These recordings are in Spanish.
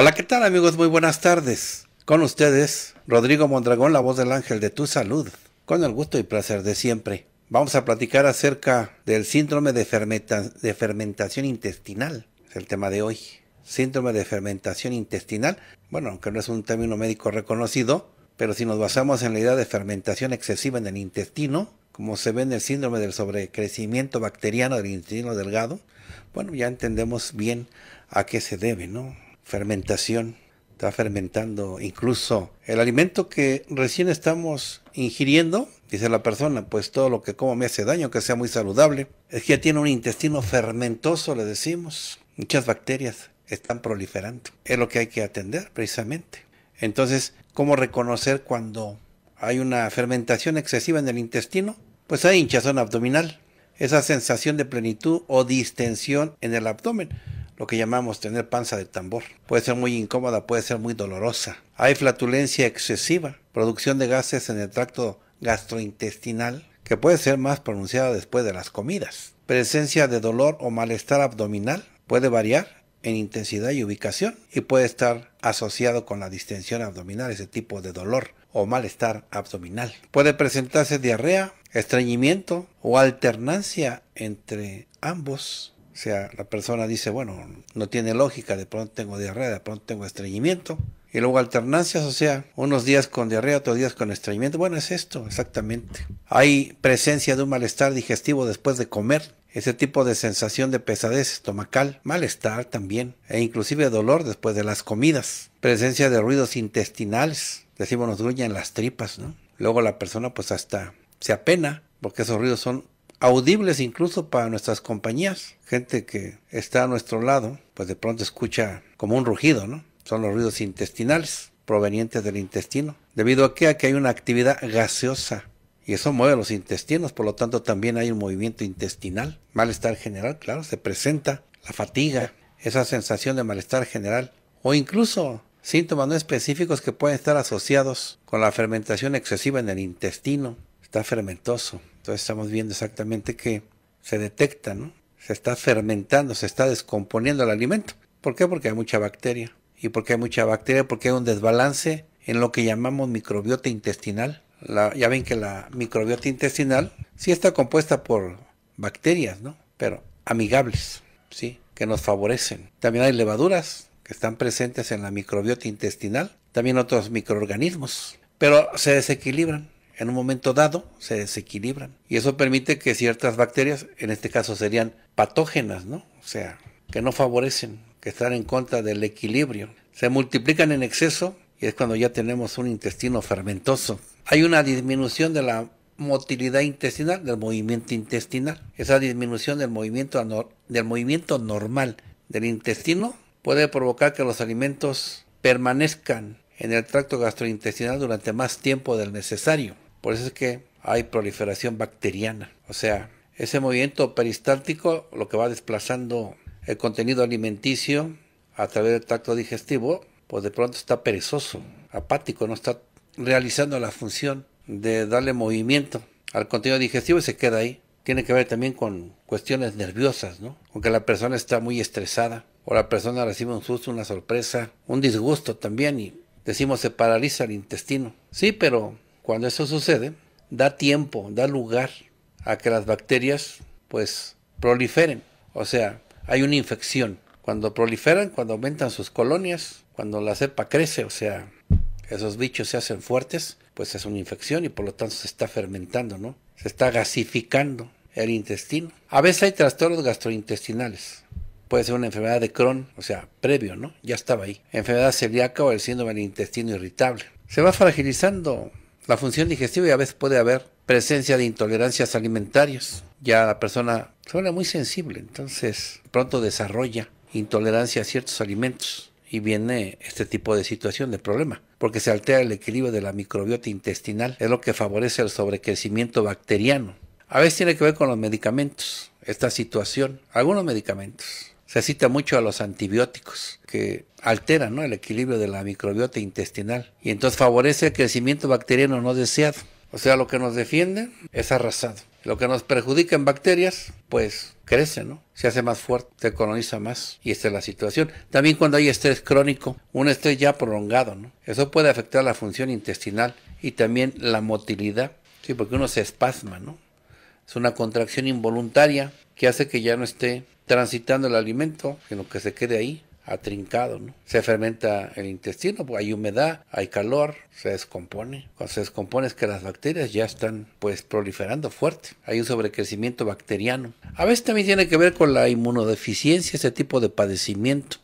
Hola, ¿qué tal amigos? Muy buenas tardes. Con ustedes, Rodrigo Mondragón, la voz del ángel de tu salud, con el gusto y placer de siempre. Vamos a platicar acerca del síndrome de, de fermentación intestinal, es el tema de hoy. Síndrome de fermentación intestinal, bueno, aunque no es un término médico reconocido, pero si nos basamos en la idea de fermentación excesiva en el intestino, como se ve en el síndrome del sobrecrecimiento bacteriano del intestino delgado, bueno, ya entendemos bien a qué se debe, ¿no? fermentación. Está fermentando incluso el alimento que recién estamos ingiriendo, dice la persona, pues todo lo que como me hace daño, que sea muy saludable. Es que ya tiene un intestino fermentoso, le decimos. Muchas bacterias están proliferando. Es lo que hay que atender precisamente. Entonces, ¿cómo reconocer cuando hay una fermentación excesiva en el intestino? Pues hay hinchazón abdominal, esa sensación de plenitud o distensión en el abdomen lo que llamamos tener panza de tambor. Puede ser muy incómoda, puede ser muy dolorosa. Hay flatulencia excesiva, producción de gases en el tracto gastrointestinal, que puede ser más pronunciada después de las comidas. Presencia de dolor o malestar abdominal puede variar en intensidad y ubicación y puede estar asociado con la distensión abdominal, ese tipo de dolor o malestar abdominal. Puede presentarse diarrea, estreñimiento o alternancia entre ambos o sea, la persona dice, bueno, no tiene lógica, de pronto tengo diarrea, de pronto tengo estreñimiento. Y luego alternancias, o sea, unos días con diarrea, otros días con estreñimiento. Bueno, es esto, exactamente. Hay presencia de un malestar digestivo después de comer, ese tipo de sensación de pesadez estomacal, malestar también, e inclusive dolor después de las comidas. Presencia de ruidos intestinales, decimos nos gruñen las tripas, ¿no? Luego la persona pues hasta se apena, porque esos ruidos son audibles incluso para nuestras compañías. Gente que está a nuestro lado, pues de pronto escucha como un rugido, ¿no? Son los ruidos intestinales provenientes del intestino, debido a que hay una actividad gaseosa y eso mueve los intestinos, por lo tanto también hay un movimiento intestinal. Malestar general, claro, se presenta la fatiga, esa sensación de malestar general o incluso síntomas no específicos que pueden estar asociados con la fermentación excesiva en el intestino. Está fermentoso, entonces estamos viendo exactamente que se detecta, ¿no? Se está fermentando, se está descomponiendo el alimento. ¿Por qué? Porque hay mucha bacteria. ¿Y por qué hay mucha bacteria? Porque hay un desbalance en lo que llamamos microbiota intestinal. ya ven que la microbiota intestinal sí está compuesta por bacterias, ¿no? Pero amigables, ¿sí? Que nos favorecen. También hay levaduras que están presentes en la microbiota intestinal, también otros microorganismos, pero se desequilibran en un momento dado se desequilibran. Y eso permite que ciertas bacterias, en este caso serían patógenas, ¿no? O sea, que no favorecen, que están en contra del equilibrio. Se multiplican en exceso y es cuando ya tenemos un intestino fermentoso. Hay una disminución de la motilidad intestinal, del movimiento intestinal. Esa disminución del movimiento, del movimiento normal del intestino puede provocar que los alimentos permanezcan en el tracto gastrointestinal durante más tiempo del necesario. Por eso es que hay proliferación bacteriana. O sea, ese movimiento peristáltico lo que va desplazando el contenido alimenticio a través del tracto digestivo, pues de pronto está perezoso, apático, no está realizando la función de darle movimiento al contenido digestivo y se queda ahí. Tiene que ver también con cuestiones nerviosas, ¿no? Aunque la persona está muy estresada o la persona recibe un susto, una sorpresa, un disgusto también y decimos se paraliza el intestino. Sí, pero cuando eso sucede, da tiempo, da lugar a que las bacterias pues proliferen. O sea, hay una infección. Cuando proliferan, cuando aumentan sus colonias, cuando la cepa crece, o sea, esos bichos se hacen fuertes, pues es una infección y por lo tanto se está fermentando, ¿no? Se está gasificando el intestino. A veces hay trastornos gastrointestinales. Puede ser una enfermedad de Crohn, o sea, previo, ¿no? Ya estaba ahí. Enfermedad celíaca o el síndrome del intestino irritable. Se va fragilizando la función digestiva y a veces puede haber presencia de intolerancias alimentarias. Ya la persona suena muy sensible, entonces pronto desarrolla intolerancia a ciertos alimentos y viene este tipo de situación de problema, porque se altera el equilibrio de la microbiota intestinal, es lo que favorece el sobrecrecimiento bacteriano. A veces tiene que ver con los medicamentos, esta situación, algunos medicamentos se cita mucho a los antibióticos que alteran el equilibrio de la microbiota intestinal y entonces favorece el crecimiento bacteriano no deseado. O sea, lo que nos defiende es arrasado. Lo que nos perjudica en bacterias, pues crece, ¿no? Se hace más fuerte, se coloniza más. Y esta es la situación. También cuando hay estrés crónico, un estrés ya prolongado, Eso puede afectar la función intestinal y también la motilidad. Sí, porque uno se espasma, ¿no? Es una contracción involuntaria que hace que ya no esté transitando el alimento, sino que se quede ahí atrincado, ¿no? Se fermenta el intestino, pues, hay humedad, hay calor, se descompone. Cuando se descompone es que las bacterias ya están pues proliferando fuerte. Hay un sobrecrecimiento bacteriano. A veces también tiene que ver con la inmunodeficiencia, ese tipo de padecimiento.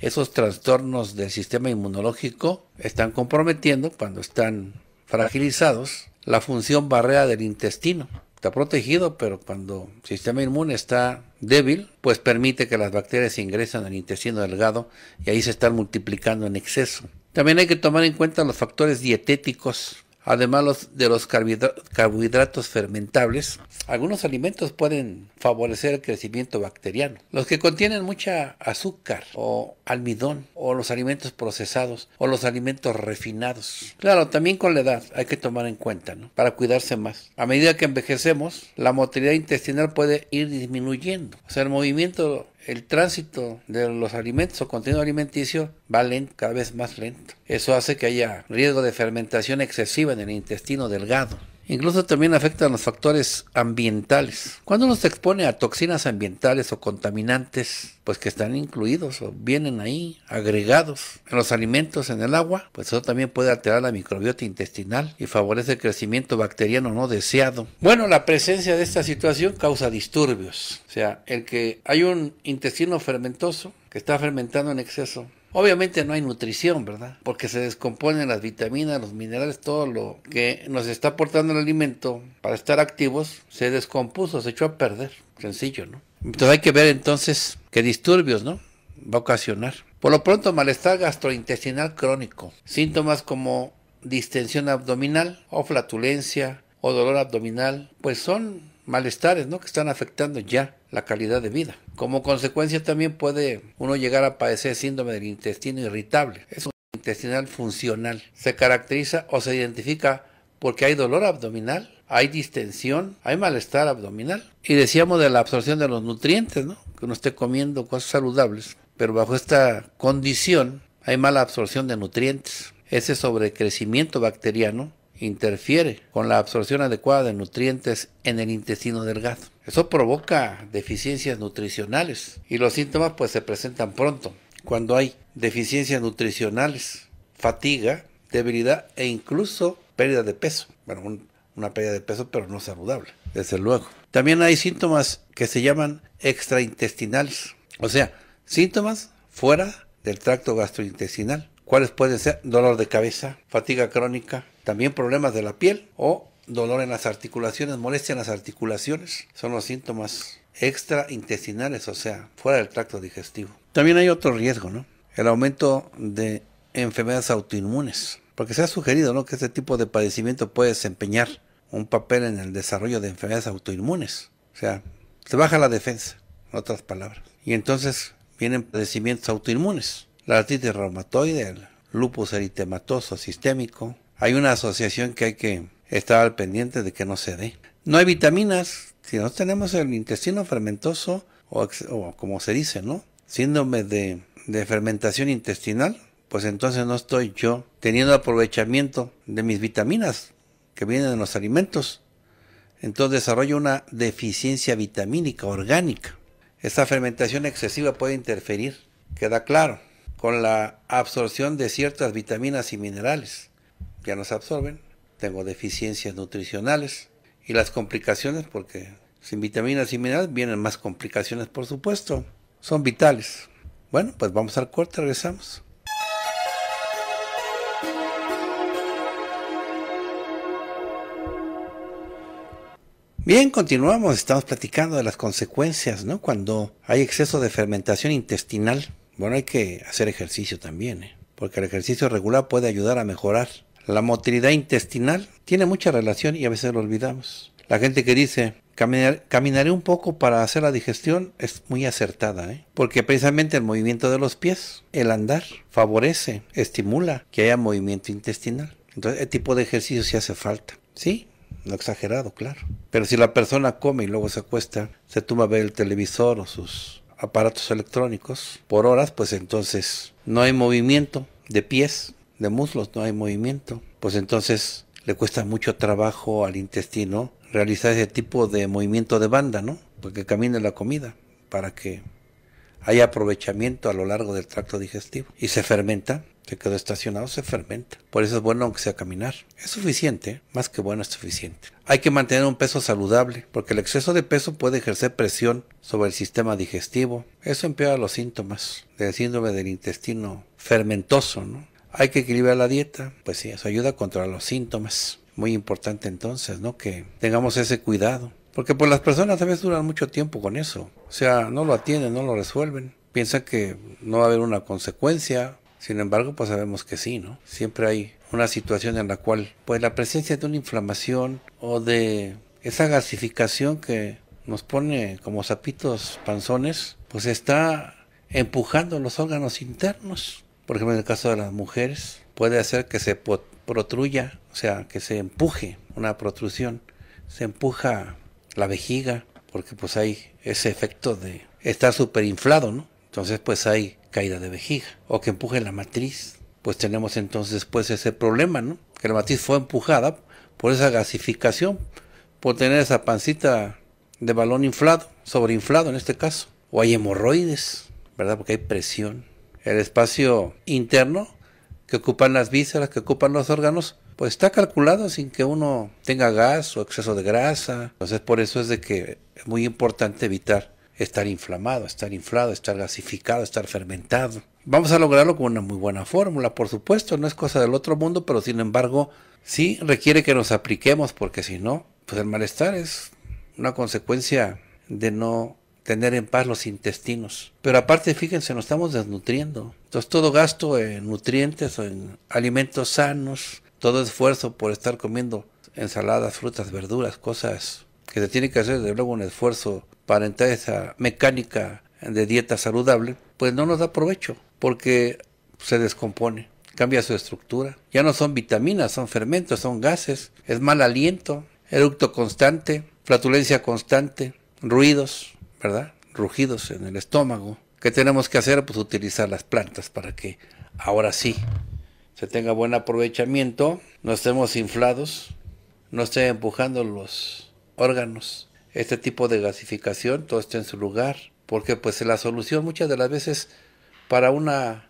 Esos trastornos del sistema inmunológico están comprometiendo cuando están fragilizados la función barrera del intestino está protegido, pero cuando el sistema inmune está débil, pues permite que las bacterias ingresen al intestino delgado y ahí se están multiplicando en exceso. También hay que tomar en cuenta los factores dietéticos Además de los carbohidratos fermentables, algunos alimentos pueden favorecer el crecimiento bacteriano. Los que contienen mucha azúcar o almidón o los alimentos procesados o los alimentos refinados. Claro, también con la edad hay que tomar en cuenta, ¿no? Para cuidarse más. A medida que envejecemos, la motilidad intestinal puede ir disminuyendo. O sea, el movimiento el tránsito de los alimentos o contenido alimenticio va lento, cada vez más lento. Eso hace que haya riesgo de fermentación excesiva en el intestino delgado. Incluso también afectan los factores ambientales. Cuando uno se expone a toxinas ambientales o contaminantes, pues que están incluidos o vienen ahí agregados en los alimentos, en el agua, pues eso también puede alterar la microbiota intestinal y favorece el crecimiento bacteriano no deseado. Bueno, la presencia de esta situación causa disturbios. O sea, el que hay un intestino fermentoso que está fermentando en exceso Obviamente no hay nutrición, ¿verdad? Porque se descomponen las vitaminas, los minerales, todo lo que nos está aportando el alimento para estar activos se descompuso, se echó a perder. Sencillo, ¿no? Entonces hay que ver entonces qué disturbios, ¿no? Va a ocasionar. Por lo pronto, malestar gastrointestinal crónico. Síntomas como distensión abdominal o flatulencia o dolor abdominal, pues son malestares ¿no? que están afectando ya la calidad de vida. Como consecuencia también puede uno llegar a padecer síndrome del intestino irritable. Es un intestinal funcional. Se caracteriza o se identifica porque hay dolor abdominal, hay distensión, hay malestar abdominal. Y decíamos de la absorción de los nutrientes, ¿no? que uno esté comiendo cosas saludables, pero bajo esta condición hay mala absorción de nutrientes. Ese sobrecrecimiento bacteriano interfiere con la absorción adecuada de nutrientes en el intestino delgado. Eso provoca deficiencias nutricionales y los síntomas pues se presentan pronto cuando hay deficiencias nutricionales, fatiga, debilidad e incluso pérdida de peso. Bueno, una pérdida de peso pero no saludable, desde luego. También hay síntomas que se llaman extraintestinales, o sea, síntomas fuera del tracto gastrointestinal. ¿Cuáles pueden ser? Dolor de cabeza, fatiga crónica, también problemas de la piel o dolor en las articulaciones, molestia en las articulaciones. Son los síntomas extraintestinales, o sea, fuera del tracto digestivo. También hay otro riesgo, ¿no? El aumento de enfermedades autoinmunes. Porque se ha sugerido ¿no? que este tipo de padecimiento puede desempeñar un papel en el desarrollo de enfermedades autoinmunes. O sea, se baja la defensa, en otras palabras. Y entonces vienen padecimientos autoinmunes. La artritis reumatoide, el lupus eritematoso sistémico, hay una asociación que hay que estar al pendiente de que no se dé. No hay vitaminas. Si no tenemos el intestino fermentoso, o, como se dice, ¿no? Síndrome de, de fermentación intestinal, pues entonces no estoy yo teniendo aprovechamiento de mis vitaminas que vienen de los alimentos. Entonces desarrollo una deficiencia vitamínica orgánica. Esta fermentación excesiva puede interferir, queda claro, con la absorción de ciertas vitaminas y minerales ya no se absorben, tengo deficiencias nutricionales y las complicaciones, porque sin vitaminas y minerales vienen más complicaciones, por supuesto, son vitales. Bueno, pues vamos al corte, regresamos. Bien, continuamos. Estamos platicando de las consecuencias, ¿no? Cuando hay exceso de fermentación intestinal. Bueno, hay que hacer ejercicio también, ¿eh? porque el ejercicio regular puede ayudar a mejorar la motilidad intestinal tiene mucha relación y a veces lo olvidamos. La gente que dice, caminaré un poco para hacer la digestión es muy acertada, ¿eh? porque precisamente el movimiento de los pies, el andar, favorece, estimula que haya movimiento intestinal. Entonces, ese tipo de ejercicio sí hace falta, ¿sí? No exagerado, claro. Pero si la persona come y luego se acuesta, se toma a ver el televisor o sus aparatos electrónicos por horas, pues entonces no hay movimiento de pies, de muslos, no hay movimiento. Pues entonces le cuesta mucho trabajo al intestino realizar ese tipo de movimiento de banda, ¿no? Porque camine la comida para que haya aprovechamiento a lo largo del tracto digestivo. Y se fermenta, se quedó estacionado, se fermenta. Por eso es bueno aunque sea caminar. Es suficiente, más que bueno es suficiente. Hay que mantener un peso saludable, porque el exceso de peso puede ejercer presión sobre el sistema digestivo. Eso empeora los síntomas del síndrome del intestino fermentoso, ¿no? Hay que equilibrar la dieta, pues sí, eso ayuda contra los síntomas. Muy importante entonces, ¿no? Que tengamos ese cuidado. Porque pues las personas a veces duran mucho tiempo con eso. O sea, no lo atienden, no lo resuelven. Piensan que no va a haber una consecuencia. Sin embargo, pues sabemos que sí, ¿no? Siempre hay una situación en la cual, pues la presencia de una inflamación o de esa gasificación que nos pone como zapitos panzones, pues está empujando los órganos internos por ejemplo en el caso de las mujeres, puede hacer que se protruya, o sea, que se empuje una protrusión, se empuja la vejiga, porque pues hay ese efecto de estar superinflado, ¿no? Entonces pues hay caída de vejiga, o que empuje la matriz, pues tenemos entonces pues ese problema, ¿no? Que la matriz fue empujada por esa gasificación, por tener esa pancita de balón inflado, sobreinflado en este caso, o hay hemorroides, ¿verdad? Porque hay presión el espacio interno que ocupan las vísceras, que ocupan los órganos, pues está calculado sin que uno tenga gas o exceso de grasa. Entonces por eso es de que es muy importante evitar estar inflamado, estar inflado, estar gasificado, estar fermentado. Vamos a lograrlo con una muy buena fórmula, por supuesto, no es cosa del otro mundo, pero sin embargo sí requiere que nos apliquemos porque si no, pues el malestar es una consecuencia de no tener en paz los intestinos. Pero aparte, fíjense, nos estamos desnutriendo. Entonces, todo gasto en nutrientes o en alimentos sanos, todo esfuerzo por estar comiendo ensaladas, frutas, verduras, cosas que se tiene que hacer, desde luego, un esfuerzo para entrar a esa mecánica de dieta saludable, pues no nos da provecho, porque se descompone, cambia su estructura. Ya no son vitaminas, son fermentos, son gases, es mal aliento, eructo constante, flatulencia constante, ruidos, ¿verdad? Rugidos en el estómago. ¿Qué tenemos que hacer? Pues utilizar las plantas para que ahora sí se tenga buen aprovechamiento, no estemos inflados, no esté empujando los órganos. Este tipo de gasificación, todo está en su lugar, porque pues la solución muchas de las veces para una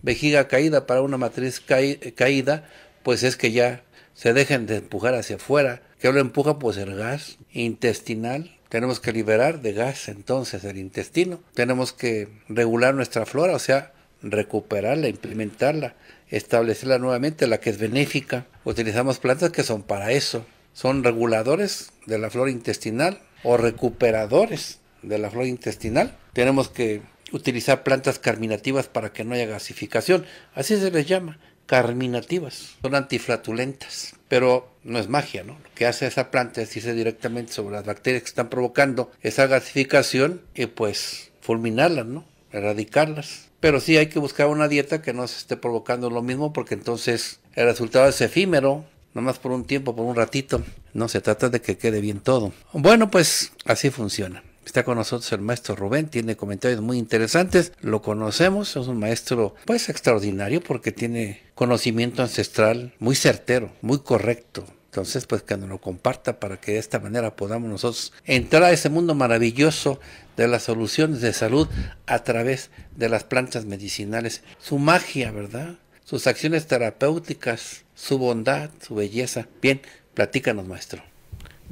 vejiga caída, para una matriz caída, pues es que ya se dejen de empujar hacia afuera. ¿Qué lo empuja? Pues el gas intestinal tenemos que liberar de gas entonces el intestino. Tenemos que regular nuestra flora, o sea, recuperarla, implementarla, establecerla nuevamente, la que es benéfica. Utilizamos plantas que son para eso. Son reguladores de la flora intestinal o recuperadores de la flora intestinal. Tenemos que utilizar plantas carminativas para que no haya gasificación. Así se les llama carminativas, son antiflatulentas, pero no es magia, ¿no? Lo que hace esa planta es irse directamente sobre las bacterias que están provocando esa gasificación y pues fulminarlas, ¿no? Erradicarlas. Pero sí hay que buscar una dieta que no se esté provocando lo mismo porque entonces el resultado es efímero, nomás por un tiempo, por un ratito. No se trata de que quede bien todo. Bueno, pues así funciona. Está con nosotros el maestro Rubén, tiene comentarios muy interesantes, lo conocemos, es un maestro pues extraordinario porque tiene conocimiento ancestral muy certero, muy correcto. Entonces, pues que nos lo comparta para que de esta manera podamos nosotros entrar a ese mundo maravilloso de las soluciones de salud a través de las plantas medicinales. Su magia, ¿verdad? Sus acciones terapéuticas, su bondad, su belleza. Bien, platícanos, maestro.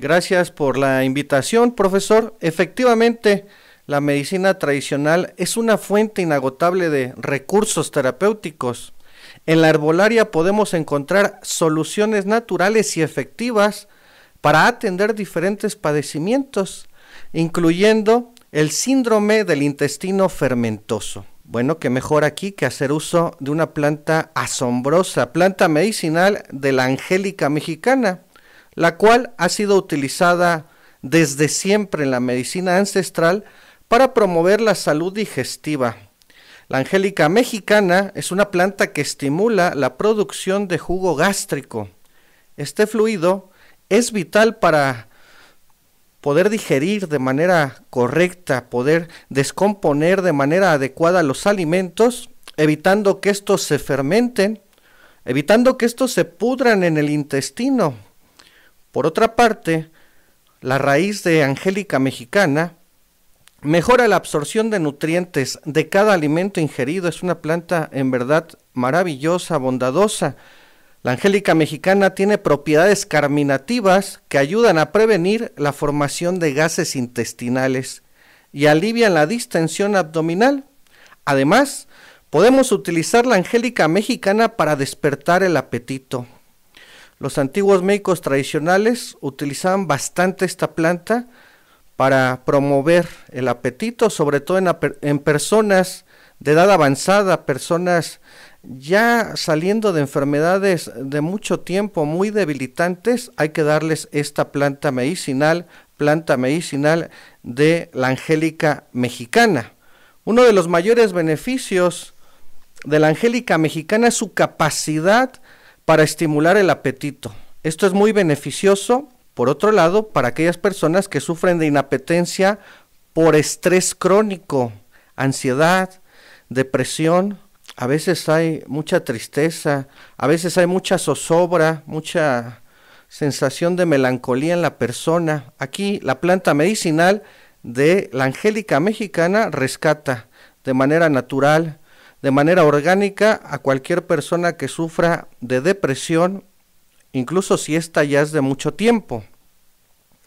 Gracias por la invitación, profesor. Efectivamente, la medicina tradicional es una fuente inagotable de recursos terapéuticos. En la herbolaria podemos encontrar soluciones naturales y efectivas para atender diferentes padecimientos, incluyendo el síndrome del intestino fermentoso. Bueno, qué mejor aquí que hacer uso de una planta asombrosa, planta medicinal de la angélica mexicana, la cual ha sido utilizada desde siempre en la medicina ancestral para promover la salud digestiva. La angélica mexicana es una planta que estimula la producción de jugo gástrico. Este fluido es vital para poder digerir de manera correcta, poder descomponer de manera adecuada los alimentos, evitando que estos se fermenten, evitando que estos se pudran en el intestino, por otra parte, la raíz de Angélica mexicana mejora la absorción de nutrientes de cada alimento ingerido. Es una planta en verdad maravillosa, bondadosa. La angélica mexicana tiene propiedades carminativas que ayudan a prevenir la formación de gases intestinales y alivian la distensión abdominal. Además, podemos utilizar la angélica mexicana para despertar el apetito. Los antiguos médicos tradicionales utilizaban bastante esta planta para promover el apetito, sobre todo en, personas de edad avanzada, personas ya saliendo de enfermedades de mucho tiempo muy debilitantes, hay que darles esta planta medicinal, planta medicinal de la angélica mexicana. Uno de los mayores beneficios de la angélica mexicana es su capacidad para estimular el apetito. Esto es muy beneficioso, por otro lado, para aquellas personas que sufren de inapetencia por estrés crónico, ansiedad, depresión. A veces hay mucha tristeza, a veces hay mucha zozobra, mucha sensación de melancolía en la persona. Aquí la planta medicinal de la Angélica Mexicana rescata de manera natural de manera orgánica a cualquier persona que sufra de depresión, incluso si esta ya es de mucho tiempo.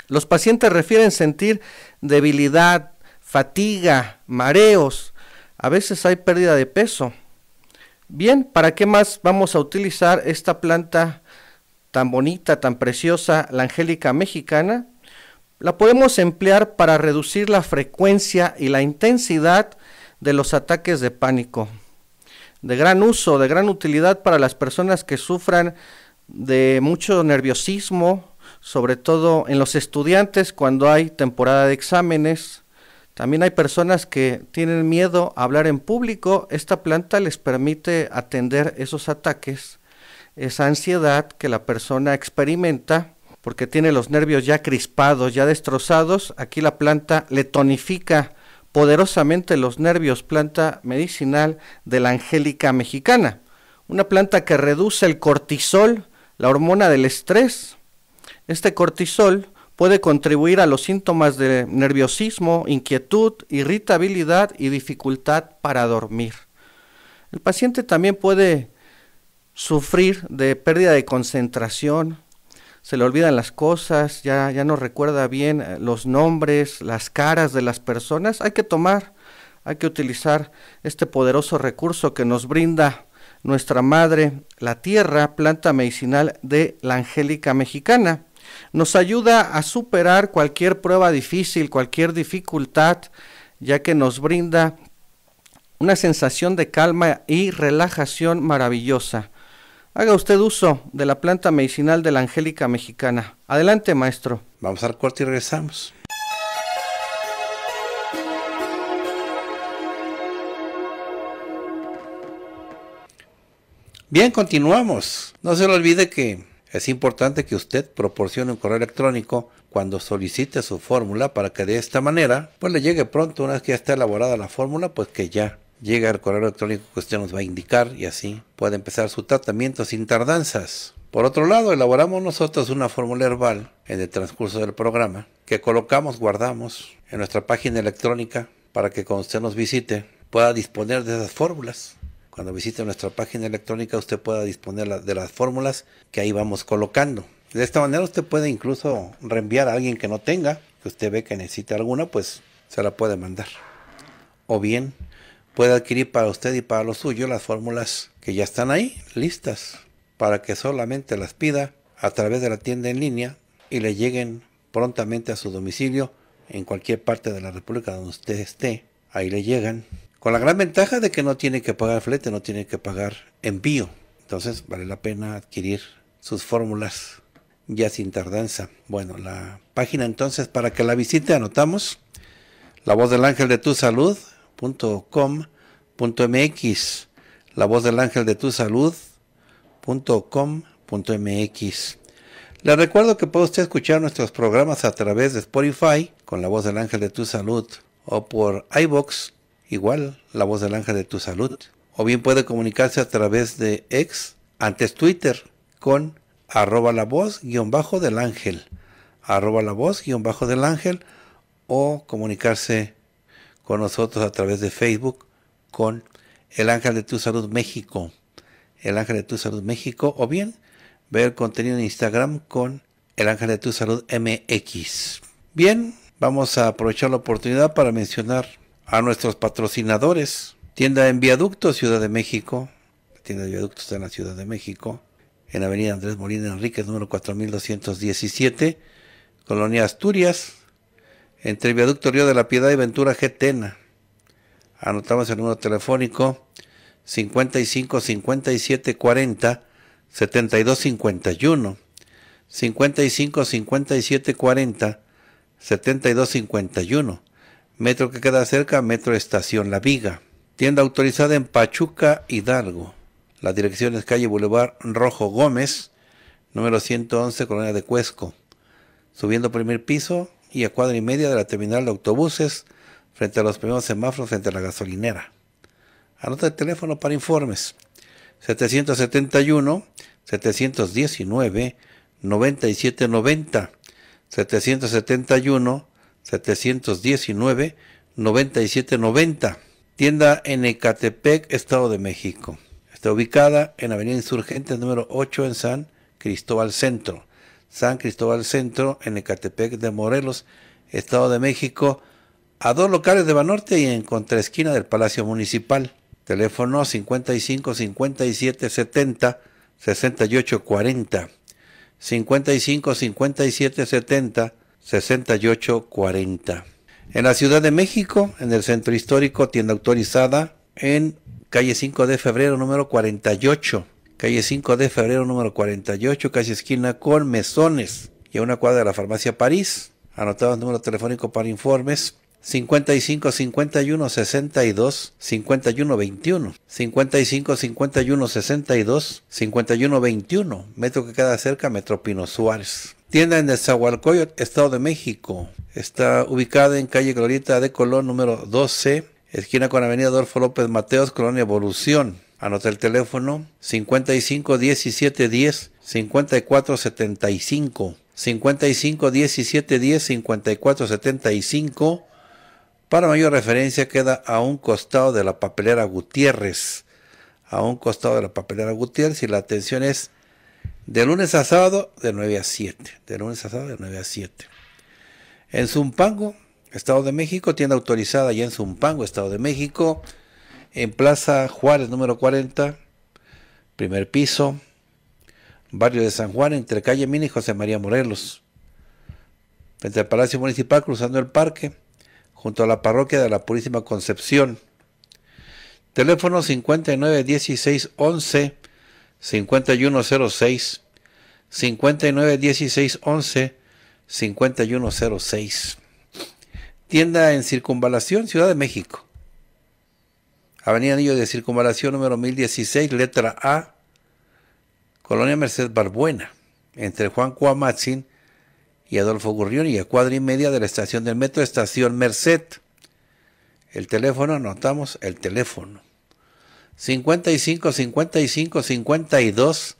Los pacientes refieren sentir debilidad, fatiga, mareos, a veces hay pérdida de peso. Bien, ¿para qué más vamos a utilizar esta planta tan bonita, tan preciosa, la angélica mexicana? La podemos emplear para reducir la frecuencia y la intensidad de los ataques de pánico de gran uso, de gran utilidad para las personas que sufran de mucho nerviosismo, sobre todo en los estudiantes cuando hay temporada de exámenes. También hay personas que tienen miedo a hablar en público. Esta planta les permite atender esos ataques, esa ansiedad que la persona experimenta porque tiene los nervios ya crispados, ya destrozados. Aquí la planta le tonifica poderosamente los nervios, planta medicinal de la angélica mexicana, una planta que reduce el cortisol, la hormona del estrés. Este cortisol puede contribuir a los síntomas de nerviosismo, inquietud, irritabilidad y dificultad para dormir. El paciente también puede sufrir de pérdida de concentración, se le olvidan las cosas, ya, ya no recuerda bien eh, los nombres, las caras de las personas. Hay que tomar, hay que utilizar este poderoso recurso que nos brinda nuestra madre, la tierra, planta medicinal de la angélica mexicana. Nos ayuda a superar cualquier prueba difícil, cualquier dificultad, ya que nos brinda una sensación de calma y relajación maravillosa. Haga usted uso de la planta medicinal de la Angélica Mexicana. Adelante, maestro. Vamos al corte y regresamos. Bien, continuamos. No se le olvide que es importante que usted proporcione un correo electrónico cuando solicite su fórmula para que de esta manera pues le llegue pronto, una vez que ya está elaborada la fórmula, pues que ya llega al correo electrónico que usted nos va a indicar y así puede empezar su tratamiento sin tardanzas. Por otro lado, elaboramos nosotros una fórmula herbal en el transcurso del programa que colocamos, guardamos en nuestra página electrónica para que cuando usted nos visite pueda disponer de esas fórmulas. Cuando visite nuestra página electrónica usted pueda disponer de las fórmulas que ahí vamos colocando. De esta manera usted puede incluso reenviar a alguien que no tenga, que usted ve que necesita alguna, pues se la puede mandar. O bien puede adquirir para usted y para lo suyo las fórmulas que ya están ahí, listas, para que solamente las pida a través de la tienda en línea y le lleguen prontamente a su domicilio en cualquier parte de la República donde usted esté. Ahí le llegan. Con la gran ventaja de que no tiene que pagar flete, no tiene que pagar envío. Entonces vale la pena adquirir sus fórmulas ya sin tardanza. Bueno, la página entonces para que la visite anotamos. La voz del ángel de tu salud, .com.mx, la voz del ángel de tu salud .com.mx. le recuerdo que puede usted escuchar nuestros programas a través de Spotify con la voz del ángel de tu salud o por iBox igual la voz del ángel de tu salud o bien puede comunicarse a través de ex antes Twitter con arroba la voz guión bajo del ángel arroba la voz guión bajo del ángel o comunicarse con nosotros a través de Facebook con el Ángel de Tu Salud México. El Ángel de Tu Salud México o bien ver contenido en Instagram con el Ángel de Tu Salud MX. Bien, vamos a aprovechar la oportunidad para mencionar a nuestros patrocinadores. Tienda en Viaducto, Ciudad de México. La tienda de Viaducto está en la Ciudad de México. En Avenida Andrés Molina Enríquez, número 4217, Colonia Asturias, entre Viaducto Río de la Piedad y Ventura Getena. Anotamos el número telefónico 55 57 40 72 51. 55 57 40 72 51. Metro que queda cerca, Metro Estación La Viga. Tienda autorizada en Pachuca, Hidalgo. La dirección es calle Boulevard Rojo Gómez, número 111, Colonia de Cuesco. Subiendo primer piso, y a cuadra y media de la terminal de autobuses, frente a los primeros semáforos frente a la gasolinera. Anota el teléfono para informes. 771 719 9790 771 719 9790 Tienda en Ecatepec, Estado de México. Está ubicada en Avenida Insurgente número 8 en San Cristóbal Centro. San Cristóbal Centro, en Ecatepec de Morelos, Estado de México, a dos locales de Banorte y en contraesquina del Palacio Municipal. Teléfono 55 57 70 68 40. 55 57 70 68 40. En la Ciudad de México, en el Centro Histórico, tienda autorizada en calle 5 de febrero número 48 calle 5 de febrero número 48, casi esquina con Mesones y a una cuadra de la farmacia París. Anotado el número telefónico para informes 55 51 62 51 21 55 51 62 51 21 metro que queda cerca Metro Pino Suárez tienda en Nezahualcóyotl Estado de México está ubicada en calle Glorieta de Colón número 12 esquina con Avenida Adolfo López Mateos Colonia Evolución Anota el teléfono 55 17 10 54 75. 55 17 10 54 75. Para mayor referencia queda a un costado de la papelera Gutiérrez. A un costado de la papelera Gutiérrez y la atención es de lunes a sábado de 9 a 7. De lunes a sábado de 9 a 7. En Zumpango, Estado de México, tienda autorizada ya en Zumpango, Estado de México en Plaza Juárez número 40, primer piso, barrio de San Juan, entre calle Mini y José María Morelos, frente al Palacio Municipal, cruzando el parque, junto a la parroquia de la Purísima Concepción. Teléfono 591611 5106 591611 5106. Tienda en Circunvalación, Ciudad de México. Avenida Anillo de Circunvalación número 1016, letra A, Colonia Merced Barbuena, entre Juan Cuamatzin y Adolfo Gurrión y a cuadra y media de la estación del metro, estación Merced. El teléfono, anotamos el teléfono. 55 55 52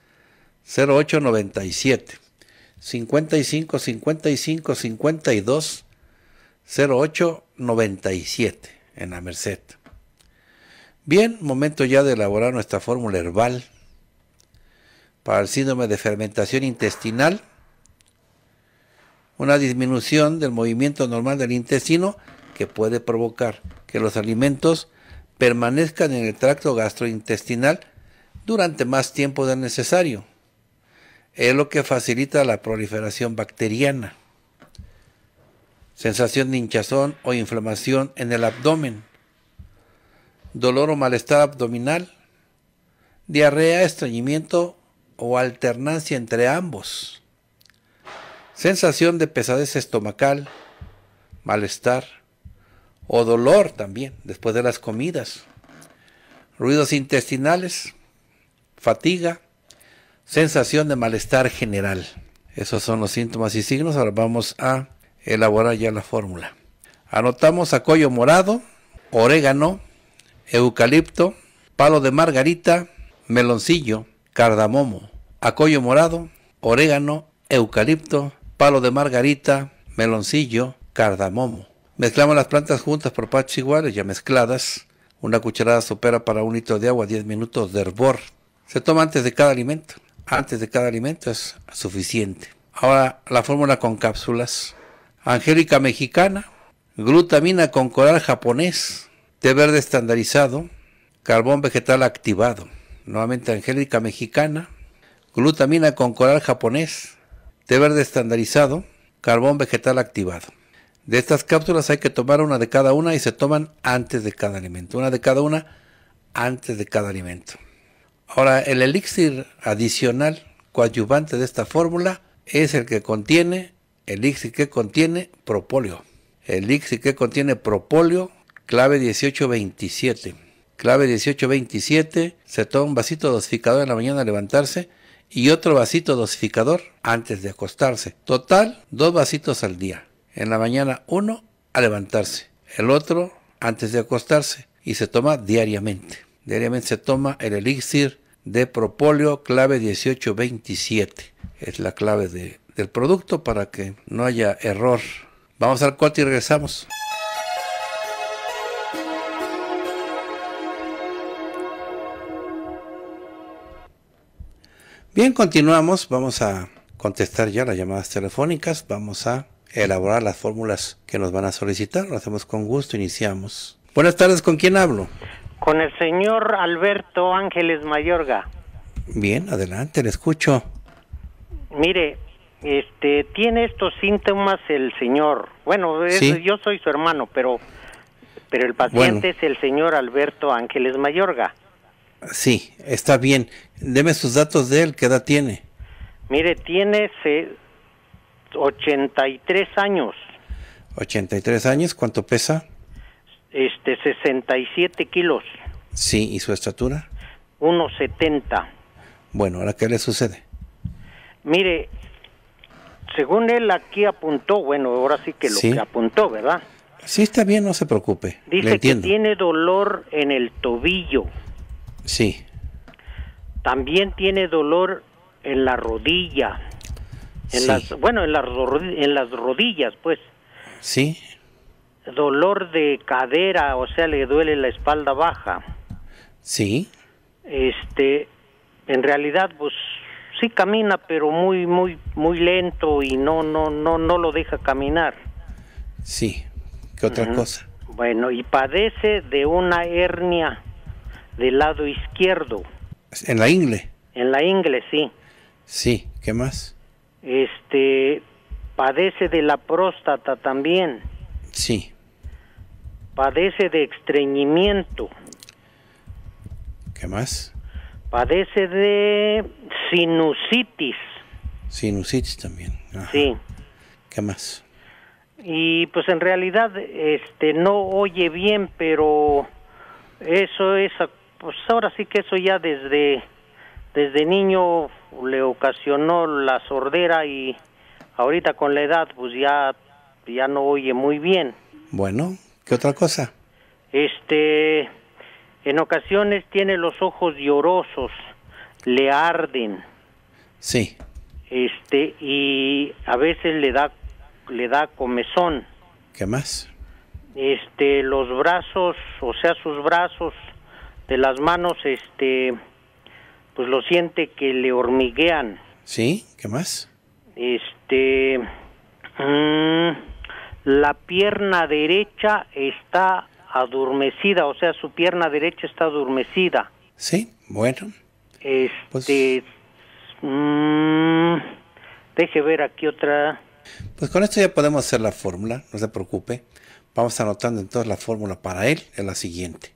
08 97. 55 55 52 08 97 en la Merced. Bien, momento ya de elaborar nuestra fórmula herbal para el síndrome de fermentación intestinal, una disminución del movimiento normal del intestino que puede provocar que los alimentos permanezcan en el tracto gastrointestinal durante más tiempo del necesario. Es lo que facilita la proliferación bacteriana, sensación de hinchazón o inflamación en el abdomen dolor o malestar abdominal, diarrea, estreñimiento o alternancia entre ambos, sensación de pesadez estomacal, malestar o dolor también después de las comidas, ruidos intestinales, fatiga, sensación de malestar general. Esos son los síntomas y signos. Ahora vamos a elaborar ya la fórmula. Anotamos a morado, orégano, eucalipto, palo de margarita, meloncillo, cardamomo, acollo morado, orégano, eucalipto, palo de margarita, meloncillo, cardamomo. Mezclamos las plantas juntas por partes iguales, ya mezcladas. Una cucharada sopera para un litro de agua, 10 minutos de hervor. Se toma antes de cada alimento. Antes de cada alimento es suficiente. Ahora la fórmula con cápsulas. Angélica mexicana, glutamina con coral japonés, té verde estandarizado, carbón vegetal activado, nuevamente angélica mexicana, glutamina con coral japonés, té verde estandarizado, carbón vegetal activado. De estas cápsulas hay que tomar una de cada una y se toman antes de cada alimento, una de cada una antes de cada alimento. Ahora, el elixir adicional coadyuvante de esta fórmula es el que contiene, elixir que contiene propóleo. Elixir que contiene propóleo clave 1827. Clave 1827, se toma un vasito dosificador en la mañana al levantarse y otro vasito dosificador antes de acostarse. Total, dos vasitos al día. En la mañana uno a levantarse, el otro antes de acostarse y se toma diariamente. Diariamente se toma el elixir de propóleo clave 1827. Es la clave del producto para que no haya error. Vamos al cuarto y regresamos. Bien, continuamos. Vamos a contestar ya las llamadas telefónicas. Vamos a elaborar las fórmulas que nos van a solicitar. Lo hacemos con gusto. Iniciamos. Buenas tardes. ¿Con quién hablo? Con el señor Alberto Ángeles Mayorga. Bien, adelante. Le escucho. Mire, este, tiene estos síntomas el señor. Bueno, yo soy su hermano, pero, pero el paciente es el señor Alberto Ángeles Mayorga. Sí, está bien. Deme sus datos de él, ¿qué edad tiene? Mire, tiene 83 años. 83 años, ¿cuánto pesa? Este, 67 kilos. Sí, ¿y su estatura? 1,70. Bueno, ¿ahora qué le sucede? Mire, según él aquí apuntó, bueno, ahora sí que lo que apuntó, ¿verdad? Sí, está bien, no se preocupe. Dice que tiene dolor en el tobillo. Sí. También tiene dolor en la rodilla. bueno, en las, rodillas, pues. Sí. Dolor de cadera, o sea, le duele la espalda baja. Sí. Este, en realidad, pues sí camina, pero muy, muy, muy lento y no, no, no, no lo deja caminar. Sí. ¿Qué otra cosa? Bueno, y padece de una hernia del lado izquierdo. ¿En la ingle? En la ingle, sí. Sí, ¿qué más? Este, padece de la próstata también. Sí. Padece de estreñimiento. ¿Qué más? Padece de sinusitis. Sinusitis también. Sí. ¿Qué más? Y pues en realidad este no oye bien, pero eso es pues ahora sí que eso ya desde, desde niño le ocasionó la sordera y ahorita con la edad pues ya, ya no oye muy bien. Bueno, ¿qué otra cosa? Este, en ocasiones tiene los ojos llorosos, le arden. Sí. Este, y a veces le da, le da comezón. ¿Qué más? Este, los brazos, o sea, sus brazos de las manos, este, pues lo siente que le hormiguean. Sí, ¿qué más? Este, mm, la pierna derecha está adormecida, o sea, su pierna derecha está adormecida. Sí, bueno. Pues este, mm, deje ver aquí otra. Pues con esto ya podemos hacer la fórmula, no se preocupe. Vamos anotando entonces la fórmula para él, es la siguiente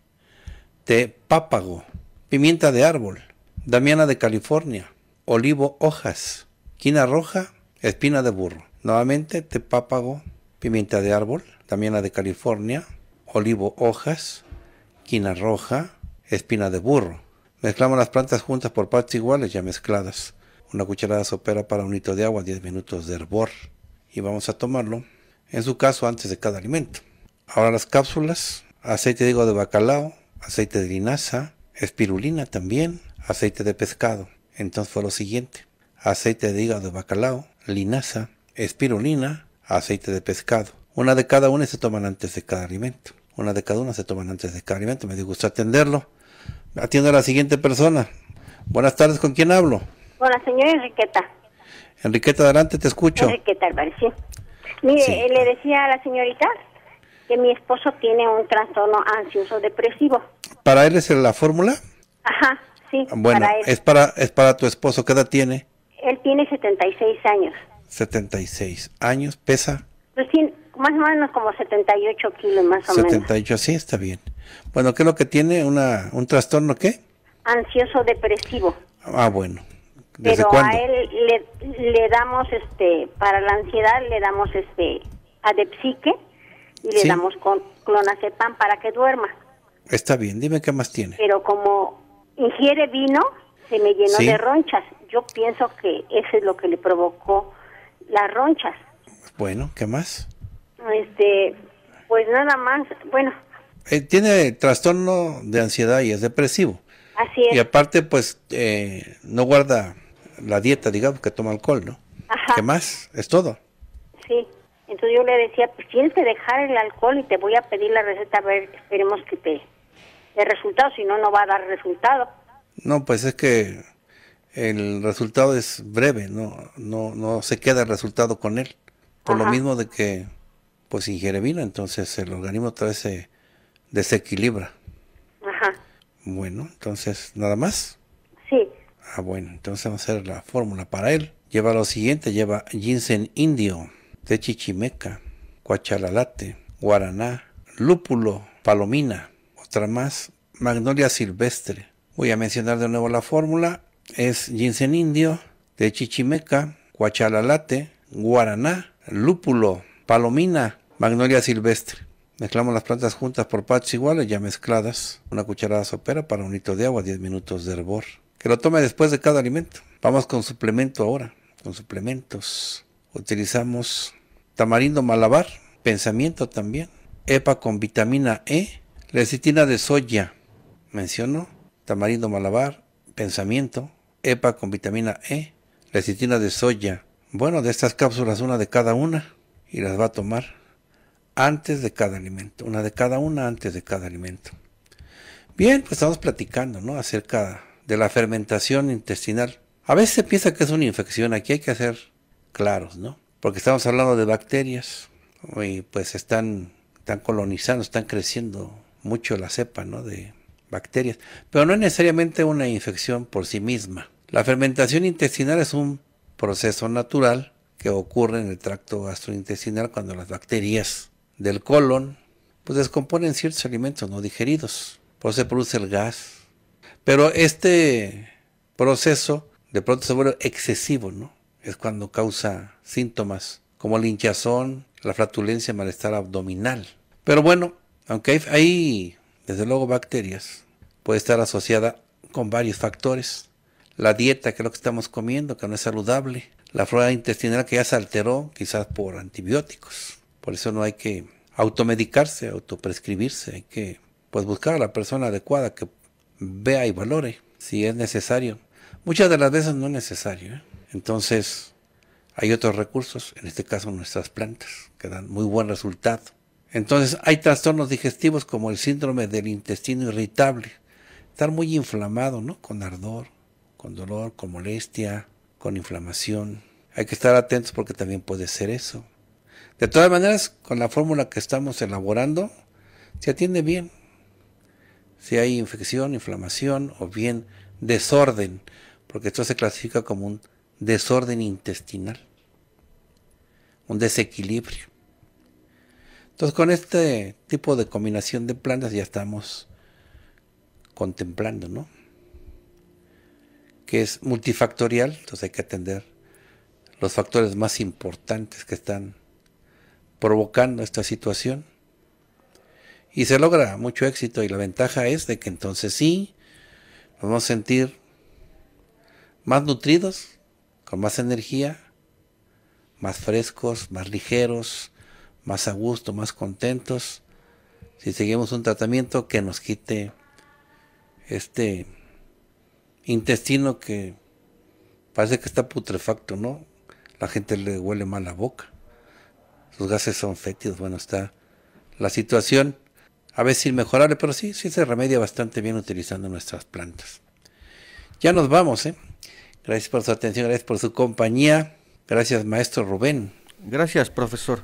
de pápago, pimienta de árbol, damiana de California, olivo hojas, quina roja, espina de burro. Nuevamente, tepápago, pimienta de árbol, damiana de California, olivo hojas, quina roja, espina de burro. Mezclamos las plantas juntas por partes iguales ya mezcladas. Una cucharada sopera para un litro de agua, 10 minutos de hervor. Y vamos a tomarlo, en su caso, antes de cada alimento. Ahora las cápsulas, aceite de de bacalao, aceite de linaza, espirulina también, aceite de pescado. Entonces fue lo siguiente, aceite de hígado de bacalao, linaza, espirulina, aceite de pescado. Una de cada una se toman antes de cada alimento. Una de cada una se toman antes de cada alimento. Me dio gusto atenderlo. Atiendo a la siguiente persona. Buenas tardes, ¿con quién hablo? Hola, señora Enriqueta. Enriqueta, adelante, te escucho. Enriqueta al parecer. Mire, le decía a la señorita que mi esposo tiene un trastorno ansioso depresivo. ¿Para él es la fórmula? Ajá, sí. Bueno, es para es para tu esposo, ¿qué edad tiene? Él tiene 76 años. 76 años, pesa. Pues sí, más o menos como 78 kilos, más o menos. 78, sí, está bien. Bueno, ¿qué es lo que tiene? Una, ¿Un trastorno qué? Ansioso depresivo. Ah, bueno. ¿Desde Pero cuándo? a él le, le damos, este, para la ansiedad le damos, este, adepsique y le damos con clonazepam para que duerma. Está bien, dime qué más tiene. Pero como ingiere vino, se me llenó de ronchas. Yo pienso que eso es lo que le provocó las ronchas. Bueno, ¿qué más? Este, pues nada más, bueno. Eh, tiene trastorno de ansiedad y es depresivo. Así es. Y aparte, pues, eh, no guarda la dieta, digamos, que toma alcohol, ¿no? Ajá. ¿Qué más? Es todo. Sí. Entonces yo le decía, pues tienes que dejar el alcohol y te voy a pedir la receta, a ver, esperemos que te dé resultado, si no, no va a dar resultado. No, pues es que el resultado es breve, no, no, no se queda el resultado con él. Por lo mismo de que, pues ingiere vino, entonces el organismo otra vez se desequilibra. Ajá. Bueno, entonces, ¿nada más? Sí. Ah, bueno, entonces vamos a hacer la fórmula para él. Lleva lo siguiente, lleva ginseng indio, chichimeca, Cuachalalate, Guaraná, Lúpulo, Palomina, otra más, Magnolia silvestre. Voy a mencionar de nuevo la fórmula. Es ginseng indio, de chichimeca, Cuachalalate, Guaraná, Lúpulo, Palomina, Magnolia silvestre. Mezclamos las plantas juntas por partes iguales, ya mezcladas. Una cucharada sopera para un litro de agua, 10 minutos de hervor. Que lo tome después de cada alimento. Vamos con suplemento ahora, con suplementos. Utilizamos tamarindo malabar, pensamiento también, EPA con vitamina E, lecitina de soya, menciono, tamarindo malabar, pensamiento, EPA con vitamina E, lecitina de soya. Bueno, de estas cápsulas una de cada una y las va a tomar antes de cada alimento, una de cada una antes de cada alimento. Bien, pues estamos platicando, ¿no? Acerca de la fermentación intestinal. A veces se piensa que es una infección, aquí hay que hacer claros, ¿no? porque estamos hablando de bacterias y pues están, colonizando, están creciendo mucho la cepa de bacterias, pero no es necesariamente una infección por sí misma. La fermentación intestinal es un proceso natural que ocurre en el tracto gastrointestinal cuando las bacterias del colon pues descomponen ciertos alimentos no digeridos, por eso se produce el gas. Pero este proceso de pronto se vuelve excesivo, ¿no? Es cuando causa síntomas como la hinchazón, la flatulencia, malestar abdominal. Pero bueno, aunque hay, desde luego bacterias, puede estar asociada con varios factores. La dieta, que es lo que estamos comiendo, que no es saludable. La flora intestinal que ya se alteró, quizás por antibióticos. Por eso no hay que automedicarse, autoprescribirse. Hay que pues, buscar a la persona adecuada que vea y valore si es necesario. Muchas de las veces no es necesario. ¿eh? Entonces, hay otros recursos, en este caso nuestras plantas, que dan muy buen resultado. Entonces hay trastornos digestivos como el síndrome del intestino irritable, estar muy inflamado, ¿no? Con ardor, con dolor, con molestia, con inflamación. Hay que estar atentos porque también puede ser eso. De todas maneras, con la fórmula que estamos elaborando, se atiende bien. Si hay infección, inflamación o bien desorden, porque esto se clasifica como un desorden intestinal, un desequilibrio. Entonces con este tipo de combinación de plantas ya estamos contemplando, ¿no? Que es multifactorial, entonces hay que atender los factores más importantes que están provocando esta situación. Y se logra mucho éxito y la ventaja es de que entonces sí, nos vamos a sentir más nutridos, con más energía, más frescos, más ligeros, más a gusto, más contentos, si seguimos un tratamiento que nos quite este intestino que parece que está putrefacto, ¿no? La gente le huele mal la boca. Sus gases son fétidos. Bueno, está la situación a veces inmejorable, pero sí, sí se remedia bastante bien utilizando nuestras plantas. Ya nos vamos, ¿eh? Gracias por su atención, gracias por su compañía. Gracias, maestro Rubén. Gracias, profesor.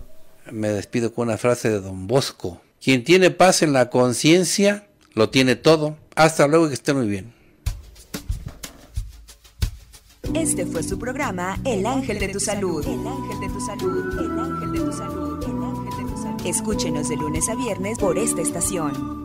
Me despido con una frase de don Bosco. Quien tiene paz en la conciencia, lo tiene todo. Hasta luego, y que esté muy bien. Este fue su programa El Ángel de tu Salud. El Ángel de tu Salud. El Ángel de tu Salud. El Ángel de tu Salud. Escúchenos de lunes a viernes por esta estación.